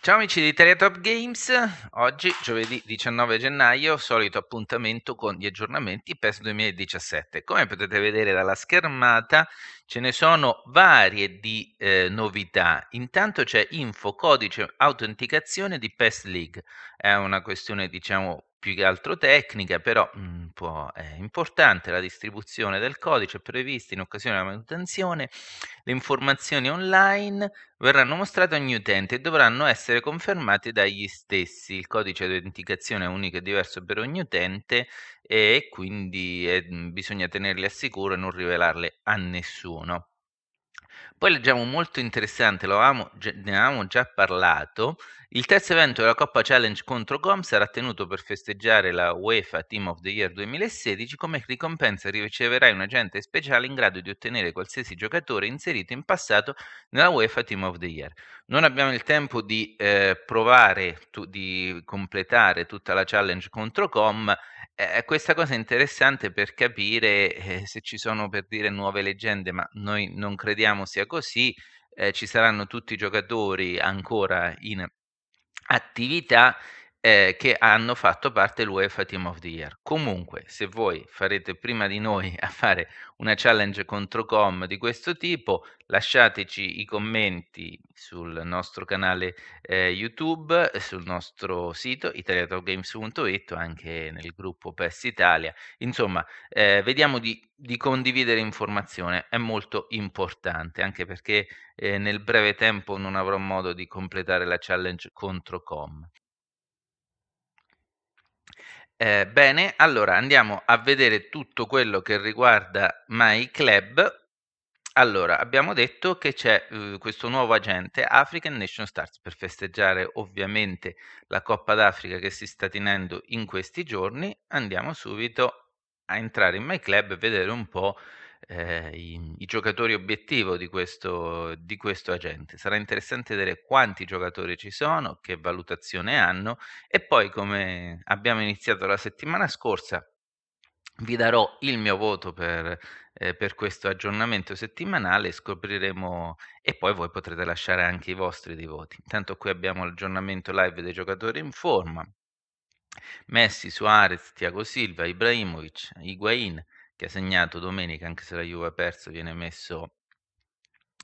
Ciao amici di Teletop Games, oggi giovedì 19 gennaio, solito appuntamento con gli aggiornamenti PES 2017. Come potete vedere dalla schermata ce ne sono varie di eh, novità. Intanto c'è info, codice, autenticazione di PES League. È una questione diciamo più che altro tecnica, però mh, mm, tempo è importante la distribuzione del codice prevista in occasione della manutenzione, le informazioni online verranno mostrate ogni utente e dovranno essere confermate dagli stessi. Il codice di autenticazione è unico e diverso per ogni utente e quindi eh, bisogna tenerle al sicuro e non rivelarle a nessuno. Poi leggiamo molto interessante, avevamo, ne avevamo già parlato, il terzo evento della Coppa Challenge contro GOM sarà tenuto per festeggiare la UEFA Team of the Year 2016, come ricompensa riceverai un agente speciale in grado di ottenere qualsiasi giocatore inserito in passato nella UEFA Team of the Year. Non abbiamo il tempo di eh, provare, tu, di completare tutta la challenge contro GOM, eh, questa cosa è interessante per capire eh, se ci sono per dire nuove leggende, ma noi non crediamo sia così eh, ci saranno tutti i giocatori ancora in attività ehm, che hanno fatto parte l'UEFA Team of the Year. Comunque, se voi farete prima di noi a fare una challenge contro Com di questo tipo, lasciateci i commenti sul nostro canale eh, YouTube, eh, sul nostro sito italiatalkgames.it, anche nel gruppo PES Italia. Insomma, eh, vediamo di, di, condividere informazione, è molto importante, anche perché eh, nel breve tempo non avrò modo di completare la challenge contro Com. Eh, bene, allora andiamo a vedere tutto quello che riguarda My Club. Allora, abbiamo detto che c'è eh, questo nuovo agente African Nation Stars per festeggiare ovviamente la Coppa d'Africa che si sta tenendo in questi giorni. Andiamo subito a entrare in My Club e vedere un po' eh, i, i, giocatori obiettivo di questo, di questo agente. Sarà interessante vedere quanti giocatori ci sono, che valutazione hanno e poi come abbiamo iniziato la settimana scorsa vi darò il mio voto per, eh, per, questo aggiornamento settimanale, scopriremo e poi voi potrete lasciare anche i vostri di voti. Intanto qui abbiamo l'aggiornamento live dei giocatori in forma. Messi, Suarez, Tiago Silva, Ibrahimovic, Higuain, che ha segnato domenica, anche se la Juve ha perso, viene messo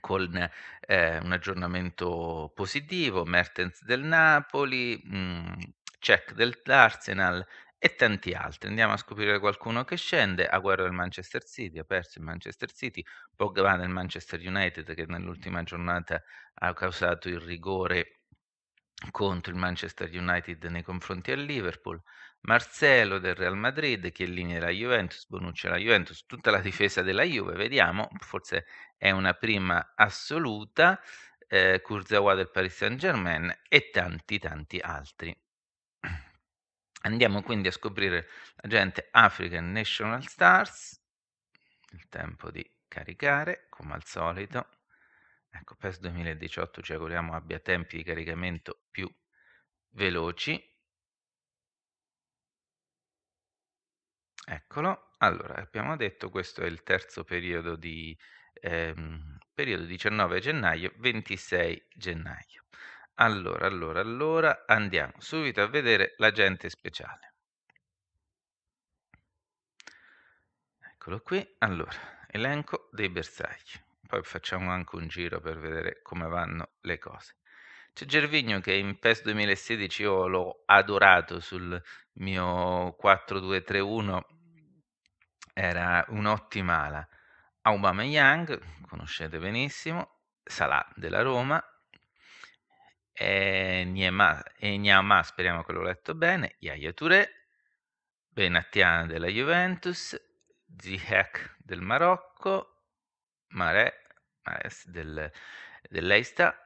con eh, un aggiornamento positivo, Mertens del Napoli, mh, mm, dell'Arsenal e tanti altri. Andiamo a scoprire qualcuno che scende, Aguero del Manchester City, ha perso il Manchester City, Pogba del Manchester United che nell'ultima giornata ha causato il rigore contro il Manchester United nei confronti del Liverpool, Marcelo del Real Madrid, Chiellini della Juventus, Bonucci della Juventus, tutta la difesa della Juve, vediamo, forse è una prima assoluta, eh, Kurzawa del Paris Saint Germain e tanti tanti altri. Andiamo quindi a scoprire la gente African National Stars, il tempo di caricare come al solito. Ecco, PES 2018 ci auguriamo abbia tempi di caricamento più veloci Eccolo. Allora, abbiamo detto questo è il terzo periodo di ehm, periodo 19 gennaio, 26 gennaio. Allora, allora, allora, andiamo subito a vedere l'agente speciale. Eccolo qui. Allora, elenco dei bersagli. Poi facciamo anche un giro per vedere come vanno le cose. C'è Gervigno che in PES 2016 io l'ho adorato sul mio 4 era un'ottima ala. Aubameyang, conoscete benissimo, Salah della Roma, e Niamà, speriamo che l'ho letto bene, Yaya Touré, Benattian della Juventus, Zihek del Marocco, Mare, Mares del, dell'Eista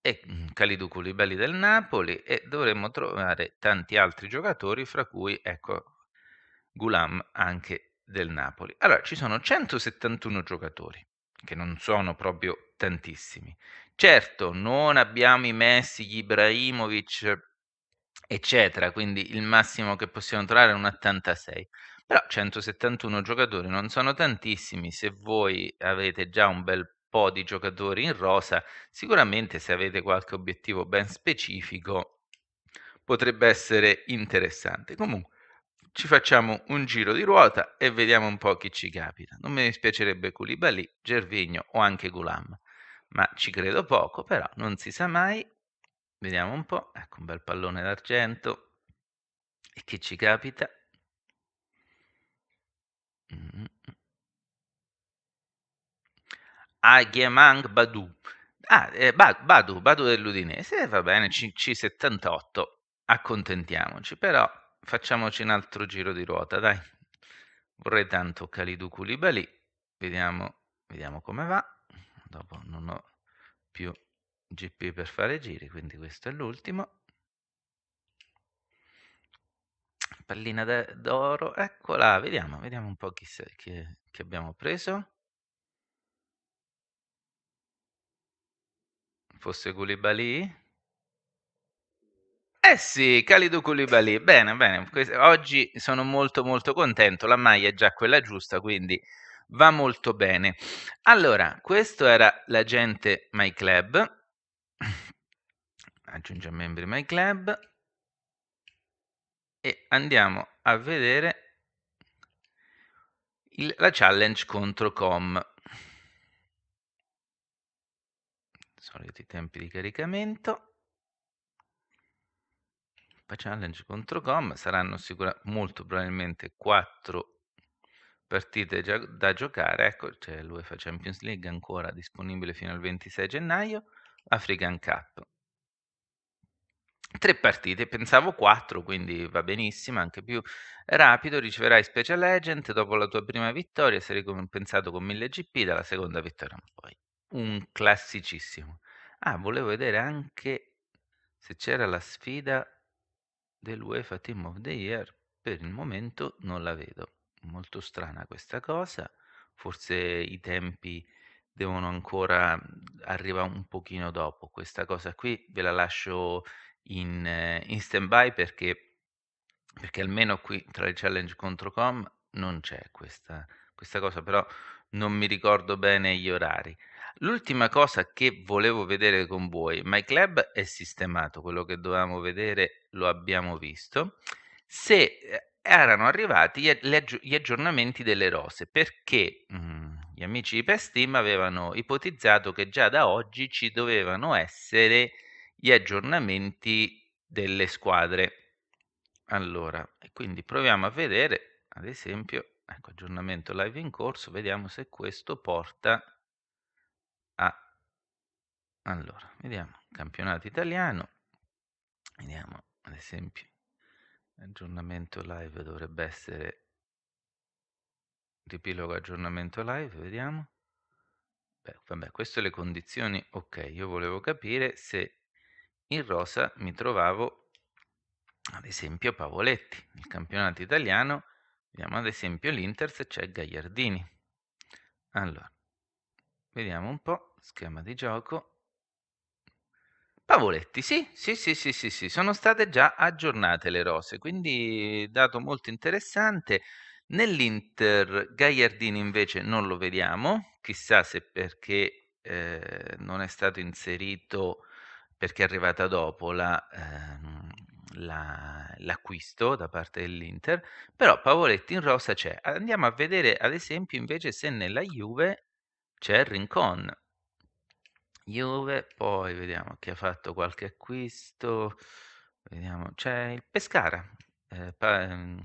e Calidou mm, Koulibaly del Napoli e dovremmo trovare tanti altri giocatori fra cui ecco Gulam anche del Napoli. Allora, ci sono 171 giocatori, che non sono proprio tantissimi. Certo, non abbiamo i Messi, gli Ibrahimovic, eccetera, quindi il massimo che possiamo trovare è un 86. Però 171 giocatori non sono tantissimi, se voi avete già un bel po' di giocatori in rosa, sicuramente se avete qualche obiettivo ben specifico potrebbe essere interessante. Comunque, ci facciamo un giro di ruota e vediamo un po' chi ci capita. Non mi dispiacerebbe Koulibaly, Gervigno o anche Gulam, ma ci credo poco, però non si sa mai. Vediamo un po', ecco un bel pallone d'argento. E chi ci capita? Mm. Aghemang Badu. Ah, eh, Badu, Badu dell'Udinese, va bene, C- C78, accontentiamoci, però facciamoci un altro giro di ruota, dai. Vorrei tanto Kalidou Koulibaly, vediamo, vediamo come va. Dopo non ho più GP per fare giri, quindi questo è l'ultimo. Pallina d'oro, eccola, vediamo, vediamo un po' chi, chi, chi abbiamo preso. Fosse Koulibaly? Eh sì, Calido Koulibaly, bene, bene, oggi sono molto molto contento, la maglia è già quella giusta, quindi va molto bene. Allora, questo era l'agente My Club, aggiungi membri My Club e andiamo a vedere il, la challenge contro com. Soliti tempi di caricamento. Challenge contro Com saranno sicura, molto probabilmente quattro partite da giocare. Ecco, c'è l'UEFA Champions League ancora disponibile fino al 26 gennaio, African Cup. Tre partite, pensavo quattro, quindi va benissimo, anche più rapido. Riceverai Special Agent dopo la tua prima vittoria, sarai compensato con 1000 GP dalla seconda vittoria poi. Un classicissimo. Ah, volevo vedere anche se c'era la sfida dell'UEFA Team of the Year per il momento non la vedo. Molto strana questa cosa, forse i tempi devono ancora arrivare un pochino dopo. Questa cosa qui ve la lascio in, eh, in stand-by perché, perché almeno qui tra il challenge contro com non c'è questa, questa cosa, però non mi ricordo bene gli orari. L'ultima cosa che volevo vedere con voi, My Club è sistemato, quello che dovevamo vedere lo abbiamo visto, se eh, erano arrivati gli, gli, aggiornamenti delle rose, perché mh, mm, gli amici di Pestim avevano ipotizzato che già da oggi ci dovevano essere gli aggiornamenti delle squadre. Allora, quindi proviamo a vedere, ad esempio, ecco aggiornamento live in corso, vediamo se questo porta a... Ah, allora, vediamo, campionato italiano, vediamo ad esempio, aggiornamento live dovrebbe essere ripilogo aggiornamento live, vediamo. Beh, vabbè, queste le condizioni, ok, io volevo capire se in rosa mi trovavo ad esempio Pavoletti, nel campionato italiano, vediamo ad esempio l'Inter se c'è Gagliardini. Allora, Vediamo un po', schema di gioco. Pavoletti, sì, sì, sì, sì, sì, sì, sono state già aggiornate le rose, quindi dato molto interessante. Nell'Inter Gagliardini invece non lo vediamo, chissà se perché eh, non è stato inserito, perché è arrivata dopo la, ehm, la, l'acquisto da parte dell'Inter, però Pavoletti in rosa c'è. Andiamo a vedere ad esempio invece se nella Juve c'è il Rincon. Juve, poi vediamo chi ha fatto qualche acquisto. Vediamo, c'è il Pescara, eh, pa- ehm,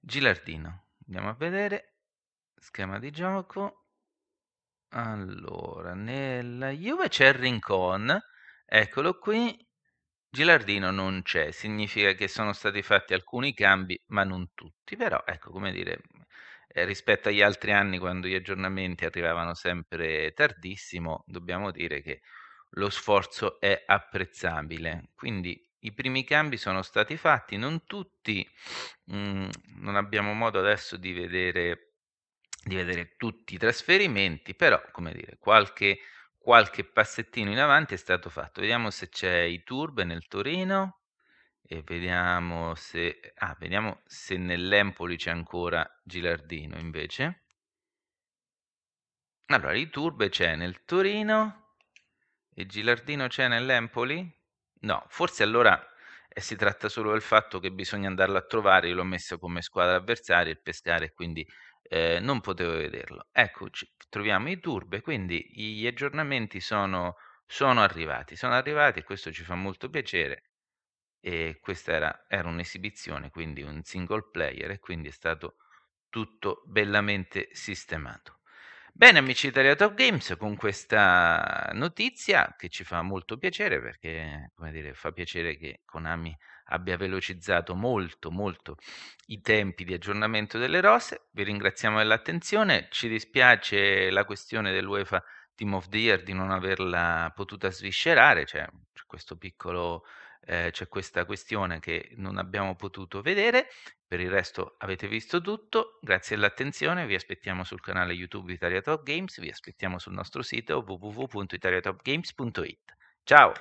Gilardino. Andiamo a vedere. Schema di gioco. Allora, nella Juve c'è il Rincon. Eccolo qui. Gilardino non c'è, significa che sono stati fatti alcuni cambi, ma non tutti. Però, ecco, come dire, rispetto agli altri anni quando gli aggiornamenti arrivavano sempre tardissimo, dobbiamo dire che lo sforzo è apprezzabile. Quindi i primi cambi sono stati fatti, non tutti, mh, mm, non abbiamo modo adesso di vedere, di vedere, tutti i trasferimenti, però come dire, qualche, qualche passettino in avanti è stato fatto. Vediamo se c'è i Turbe nel Torino. E vediamo se... Ah, vediamo se nell'Empoli c'è ancora Gilardino invece. Allora, Turbe c'è nel Torino e Gilardino c'è nell'Empoli? No, forse allora eh, si tratta solo del fatto che bisogna andarlo a trovare, io l'ho messo come squadra avversaria, il Pescare, quindi eh, non potevo vederlo. Eccoci, troviamo i turbe, quindi gli aggiornamenti sono, sono arrivati, sono arrivati e questo ci fa molto piacere e questa era era un'esibizione, quindi un single player e quindi è stato tutto bellamente sistemato. Bene amici di Italia Top Games, con questa notizia che ci fa molto piacere perché come dire, fa piacere che Konami abbia velocizzato molto molto i tempi di aggiornamento delle rose, vi ringraziamo dell'attenzione, ci dispiace la questione dell'UEFA Team of the Year di non averla potuta sviscerare, cioè, c'è questo piccolo eh, c'è questa questione che non abbiamo potuto vedere. Per il resto avete visto tutto, grazie all'attenzione, vi aspettiamo sul canale YouTube Italia Top Games, vi aspettiamo sul nostro sito www.italiatopgames.it. Ciao!